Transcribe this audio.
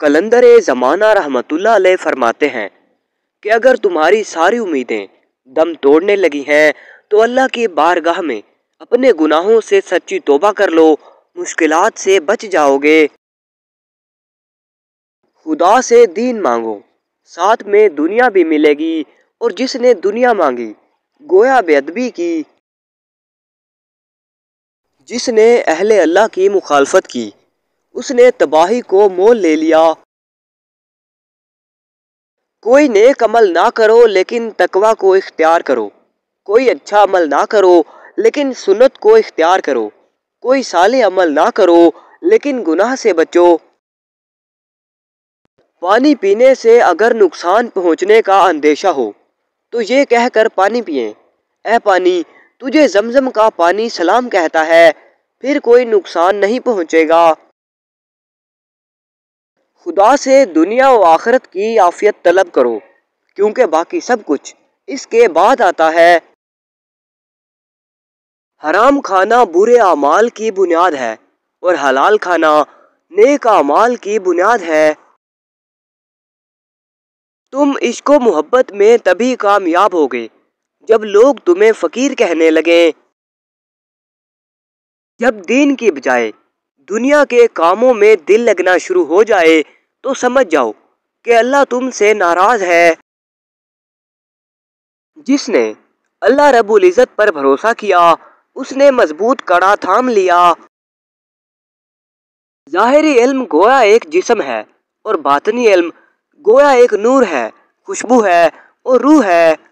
कलंदर ज़माना रहमतुल्ला फरमाते हैं कि अगर तुम्हारी सारी उम्मीदें दम तोड़ने लगी हैं तो अल्लाह की बारगाह में अपने गुनाहों से सच्ची तोबा कर लो मुश्किल से बच जाओगे खुदा से दीन मांगो साथ में दुनिया भी मिलेगी और जिसने दुनिया मांगी गोया बेदबी की जिसने अहले अल्लाह की मुखालफत की उसने तबाही को मोल ले लिया कोई नेक अमल ना करो लेकिन तकवा को इख्तियार करो कोई अच्छा अमल ना करो लेकिन सुन्नत को इख्तियार करो कोई साले अमल ना करो लेकिन गुनाह से बचो पानी पीने से अगर नुकसान पहुंचने का अंदेशा हो तो ये कहकर पानी पिए ए पानी तुझे जमजम का पानी सलाम कहता है फिर कोई नुकसान नहीं पहुंचेगा खुदा से दुनिया व आखरत की आफियत तलब करो क्योंकि बाकी सब कुछ इसके बाद आता है हराम खाना बुरे अमाल की बुनियाद है और हलाल खाना नेक अमाल की बुनियाद है तुम इसको मोहब्बत में तभी कामयाब होगे जब लोग तुम्हें फ़कीर कहने लगे जब दीन की बजाय दुनिया के कामों में दिल लगना शुरू हो जाए तो समझ जाओ कि अल्लाह तुमसे नाराज है जिसने अल्लाह रबुल इज़्ज़त पर भरोसा किया उसने मजबूत कड़ा थाम लिया जाहिरी इल्म गोया एक जिसम है और बातनी इल्म गोया एक नूर है खुशबू है और रूह है